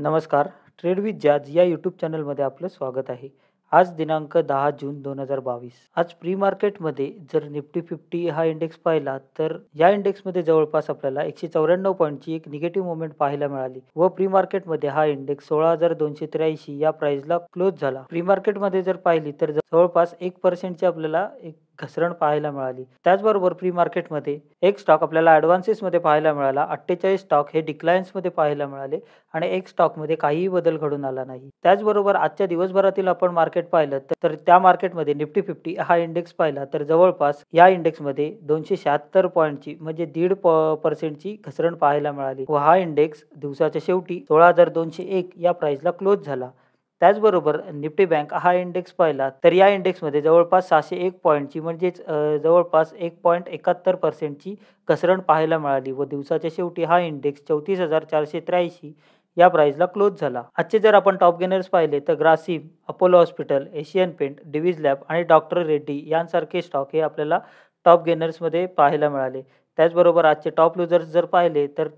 नमस्कार trade with Jazz या YouTube चॅनलमध्ये आपलं स्वागत आहे आज दिनांक दहा जून दोन हजार बावीस आज प्री मार्केटमध्ये जर निफ्टी फिफ्टी हा इंडेक्स पाहिला तर या इंडेक्समध्ये जवळपास आपल्याला एकशे चौऱ्याण्णव पॉईंटची एक निगेटिव्ह मुवमेंट पाहायला मिळाली व प्री मार्केटमध्ये हा इंडेक्स सोळा हजार दोनशे त्र्याऐंशी या प्राइसला क्लोज झाला प्री मार्केटमध्ये जर पाहिली तर जवळपास एक पर्सेंटची आपल्याला एक घसरण पाहायला मिळाली त्याचबरोबर प्री मार्केटमध्ये एक स्टॉक आपल्याला ॲडव्हान्सेसमध्ये पाहायला मिळाला अठ्ठेचाळीस स्टॉक हे डिक्लायन्समध्ये पाहायला मिळाले आणि एक स्टॉकमध्ये काहीही बदल घडून आला नाही त्याचबरोबर आजच्या दिवसभरातील आपण मार्केट पाहिलं तर त्या मार्केटमध्ये निफ्टी फिफ्टी हा इंडेक्स पाहिला तर जवळपास या इंडेक्समध्ये दोनशे शहात्तर पॉईंटची म्हणजे दीड पर्सेंटची घसरण पाहायला मिळाली व हा इंडेक्स दिवसाच्या शेवटी सोळा हजार दोनशे एक या प्राइसला क्लोज झाला त्याचबरोबर निफ्टी बँक हा इंडेक्स पाहिला तर या इंडेक्समध्ये जवळपास सहाशे एक पॉईंटची म्हणजेच जवळपास एक पॉईंट एकाहत्तर पर्सेंटची घसरण पाहायला मिळाली व दिवसाच्या शेवटी हा इंडेक्स चौतीस हजार चारशे त्र्याऐंशी या प्राईजला क्लोज झाला आजचे जर आपण टॉप गेनर्स पाहिले तर Grasim Apollo hospital Asian paint Divi's lab आणि डॉक्टर रेड्डी यांसारखे स्टॉक हे आपल्याला टॉप गेनर्समध्ये पाहायला मिळाले त्याचबरोबर आजचे टॉप लुजर्स जर पाहिले तर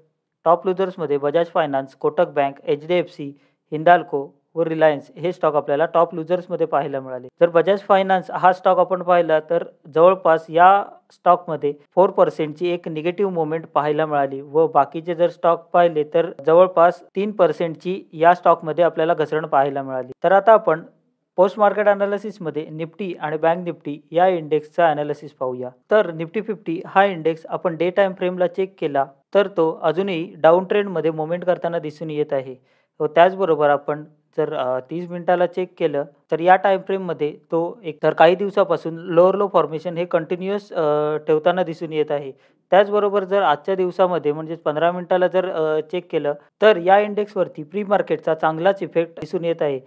टॉप लुजर्समध्ये Bajaj finance Kotak bank H D F C Hindalco व रिलायन्स हे स्टॉक आपल्याला टॉप लुजर्समध्ये पाहायला मिळाले जर बजाज फायनान्स हा स्टॉक आपण पाहिला तर जवळपास या स्टॉकमध्ये फोर पर्सेंटची एक निगेटिव्ह मुवमेंट पाहायला मिळाली व बाकीचे जर स्टॉक पाहिले तर जवळपास तीन पर्सेंटची या स्टॉकमध्ये आपल्याला घसरण पाहायला मिळाली तर आता आपण पोस्ट मार्केट अनालिसिसमध्ये निफ्टी आणि बँक निफ्टी या इंडेक्सचा अनालिसिस पाहूया तर निफ्टी फिफ्टी हा इंडेक्स आपण डे टाइम फ्रेमला चेक केला तर तो अजूनही डाऊन ट्रेंडमध्ये मुवमेंट करताना दिसून येत आहे व त्याचबरोबर आपण जर तीस मिनिटाला चेक केलं तर या फ्रेम फ्रेममध्ये तो एक तर काही दिवसापासून लोअर लो फॉर्मेशन हे कंटिन्युअस ठेवताना दिसून येत आहे त्याचबरोबर जर आजच्या दिवसामध्ये म्हणजेच पंधरा मिनिटाला जर चेक केलं तर या इंडेक्सवरती प्री मार्केटचा चांगलाच इफेक्ट दिसून येत आहे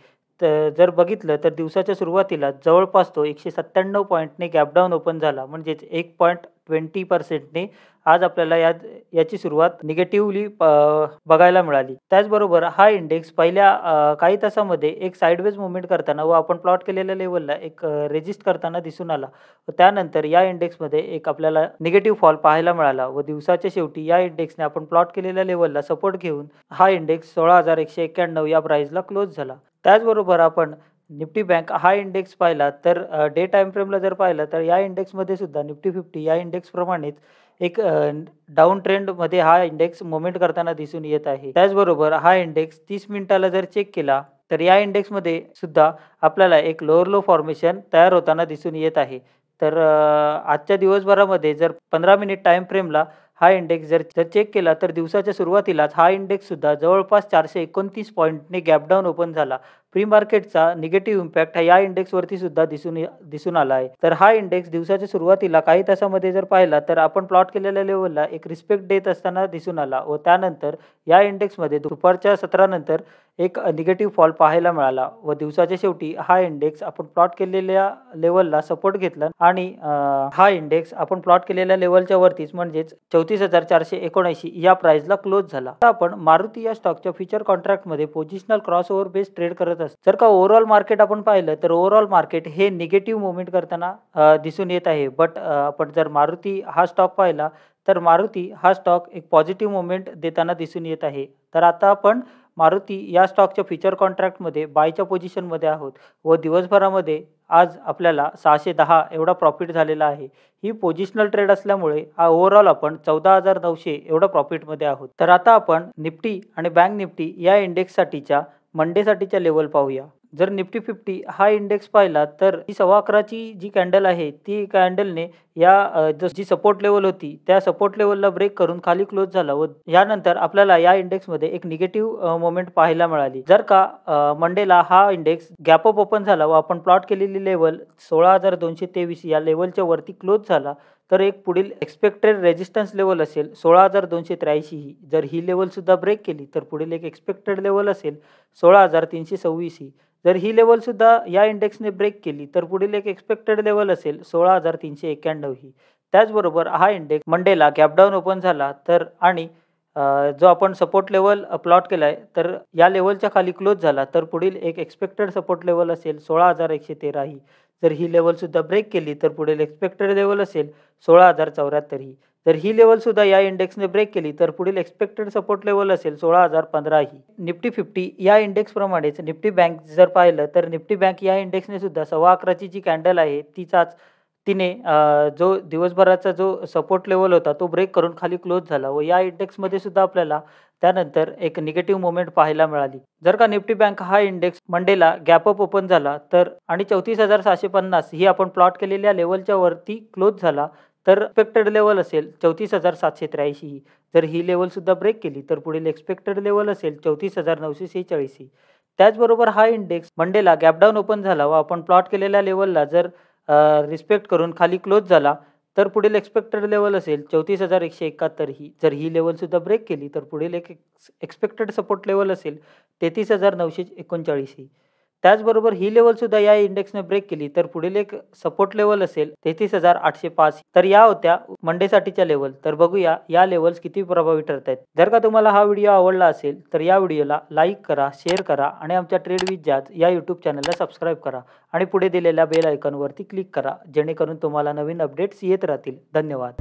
तर जर बघितलं तर दिवसाच्या सुरुवातीला जवळपास तो एकशे सत्त्याण्णव पॉईंटने गॅपडाऊन ओपन झाला म्हणजेच एक पॉईंट ट्वेंटी पर्सेंटने आज आपल्याला या याची सुरुवात निगेटिव्हली बघायला मिळाली त्याचबरोबर हा इंडेक्स पहिल्या काही तासामध्ये एक साईडवेज मुवमेंट करताना व आपण प्लॉट केलेल्या लेवलला एक रेजिस्ट करताना दिसून आला व त्यानंतर या इंडेक्समध्ये एक आपल्याला निगेटिव्ह फॉल पाहायला मिळाला व दिवसाच्या शेवटी या इंडेक्सने आपण प्लॉट केलेल्या लेवलला सपोर्ट घेऊन हा इंडेक्स सोळा हजार एकशे एक्क्याण्णव या प्राईजला क्लोज झाला त्याचबरोबर आपण निफ्टी बँक हा इंडेक्स पाहिला तर डे टाईम फ्रेमला जर पाहिलं तर या इंडेक्समध्ये सुद्धा निफ्टी फिफ्टी या इंडेक्सप्रमाणेच एक डाऊन ट्रेंडमध्ये हा इंडेक्स मुवमेंट करताना दिसून येत आहे त्याचबरोबर हा इंडेक्स तीस मिनिटाला जर चेक केला तर या इंडेक्समध्ये सुद्धा आपल्याला एक लोअर लो फॉर्मेशन तयार होताना दिसून येत आहे तर आजच्या दिवसभरामध्ये जर पंधरा मिनिट टाइम फ्रेमला हा इंडेक्स जर चेक केला तर दिवसाच्या सुरुवातीलाच हा इंडेक्ससुद्धा जवळपास चारशे एकोणतीस पॉईंटने गॅपडाऊन ओपन झाला मार्केट मार्केटचा निगेटिव्ह इम्पॅक्ट हा या इंडेक्सवरती सुद्धा दिसून दिसून आला आहे तर हा इंडेक्स दिवसाच्या सुरुवातीला काही तासामध्ये जर पाहिला तर आपण प्लॉट केलेल्या लेवलला एक रिस्पेक्ट देत असताना दिसून आला व त्यानंतर या इंडेक्समध्ये दुपारच्या सत्रानंतर एक निगेटिव्ह फॉल पाहायला मिळाला व दिवसाच्या शेवटी हा इंडेक्स आपण प्लॉट केलेल्या लेवलला सपोर्ट घेतला आणि हा इंडेक्स आपण प्लॉट केलेल्या लेवलच्या वरतीच म्हणजेच चौतीस हजार चारशे एकोणऐंशी या प्राइसला क्लोज झाला आता आपण मारुती या स्टॉकच्या फ्युचर कॉन्ट्रॅक्टमध्ये positional cross over base trade करत असतो जर का ओव्हरऑल मार्केट आपण पाहिलं तर ओव्हरऑल मार्केट हे निगेटिव्ह मुवमेंट करताना दिसून येत आहे बट आपण जर मारुती हा स्टॉक पाहिला तर मारुती हा स्टॉक एक पॉझिटिव्ह मुवमेंट देताना दिसून येत आहे तर आता आपण मारुती या स्टॉकच्या फ्युचर कॉन्ट्रॅक्टमध्ये बायच्या पोझिशनमध्ये आहोत व दिवसभरामध्ये आज आपल्याला सहाशे दहा एवढा प्रॉफिट झालेला आहे ही पोझिशनल ट्रेड असल्यामुळे ओव्हरऑल आपण चौदा हजार नऊशे एवढा प्रॉफिटमध्ये आहोत तर आता आपण निफ्टी आणि बँक निफ्टी या इंडेक्ससाठीच्या मंडेसाठीच्या लेवल पाहूया जर निफ्टी फिफ्टी हा इंडेक्स पाहिला तर ही सव्वा अकराची जी कॅन्डल आहे ती कॅन्डलने या जी सपोर्ट लेवल होती त्या सपोर्ट लेवलला ब्रेक करून खाली क्लोज झाला व यानंतर आपल्याला या इंडेक्समध्ये एक निगेटिव्ह मोमेंट पाहायला मिळाली जर का मंडेला हा इंडेक्स गॅप अप ओपन झाला व आपण प्लॉट केलेली लेवल सोळा हजार दोनशे तेवीस या लेवलच्या वरती क्लोज झाला तर एक पुढील एक्सपेक्टेड रेजिस्टन्स लेवल असेल सोळा हजार दोनशे त्र्याऐंशी ही जर ही लेवलसुद्धा ब्रेक केली तर पुढील एक एक्सपेक्टेड लेवल असेल सोळा हजार तीनशे सव्वीस ही जर ही लेवलसुद्धा या इंडेक्सने ब्रेक केली तर पुढील एक एक्सपेक्टेड लेवल असेल सोळा हजार तीनशे एक्क्याण्णव ही त्याचबरोबर हा इंडेक्स मंडेला गॅपडाऊन ओपन झाला तर आणि जो आपण सपोर्ट लेवल प्लॉट केला आहे तर या लेवलच्या खाली क्लोज झाला तर पुढील एक एक्सपेक्टेड सपोर्ट लेवल असेल सोळा हजार एकशे तेरा ही जर ही लेवलसुद्धा ब्रेक केली तर पुढील एक्सपेक्टेड लेवल असेल सोळा हजार चौऱ्याहत्तर ही तर ही सुद्धा या इंडेक्सने ब्रेक केली तर पुढील एक्सपेक्टेड सपोर्ट लेवल असेल सोळा हजार पंधरा ही निफ्टी फिफ्टी या इंडेक्सप्रमाणेच निफ्टी बँक जर पाहिलं तर निफ्टी बँक या इंडेक्सने सुद्धा सव्वा अकराची जी कॅन्डल आहे तिचाच तिने जो दिवसभराचा जो सपोर्ट लेवल होता तो ब्रेक करून खाली क्लोज झाला व या इंडेक्समध्ये सुद्धा आपल्याला त्यानंतर एक निगेटिव्ह मुवमेंट पाहायला मिळाली जर का निफ्टी बँक हा इंडेक्स मंडेला गॅप अप ओपन झाला तर आणि चौतीस हजार सहाशे पन्नास ही आपण प्लॉट केलेल्या लेवलच्या वरती क्लोज झाला तर एक्सपेक्टेड लेवल असेल चौतीस हजार सातशे त्र्याऐंशी ही जर ही लेवलसुद्धा ब्रेक केली तर पुढील एक्सपेक्टेड लेवल असेल चौतीस हजार नऊशे सेहेचाळीस ही त्याचबरोबर हा इंडेक्स मंडेला गॅपडाऊन ओपन झाला व आपण प्लॉट केलेल्या लेवलला जर रिस्पेक्ट करून खाली क्लोज झाला तर पुढील एक्सपेक्टेड लेवल असेल चौतीस हजार एकशे एकाहत्तर ही जर ही लेवलसुद्धा ब्रेक केली तर पुढील एक एक्सपेक्टेड सपोर्ट लेवल असेल तेहतीस हजार नऊशे एकोणचाळीस ही त्याचबरोबर ही लेवल सुद्धा या इंडेक्सने ब्रेक केली तर पुढील एक सपोर्ट लेवल असेल तेहतीस हजार आठशे पाच तर या होत्या मंडेसाठीच्या लेवल तर बघूया या लेवल्स किती प्रभावी ठरत आहेत जर का तुम्हाला हा व्हिडिओ आवडला असेल तर या व्हिडिओला लाईक करा शेअर करा आणि आमच्या ट्रेड विथ जाज या यूट्यूब चॅनलला सबस्क्राईब करा आणि पुढे दिलेल्या बेल आयकॉनवरती क्लिक करा जेणेकरून तुम्हाला नवीन अपडेट्स येत राहतील धन्यवाद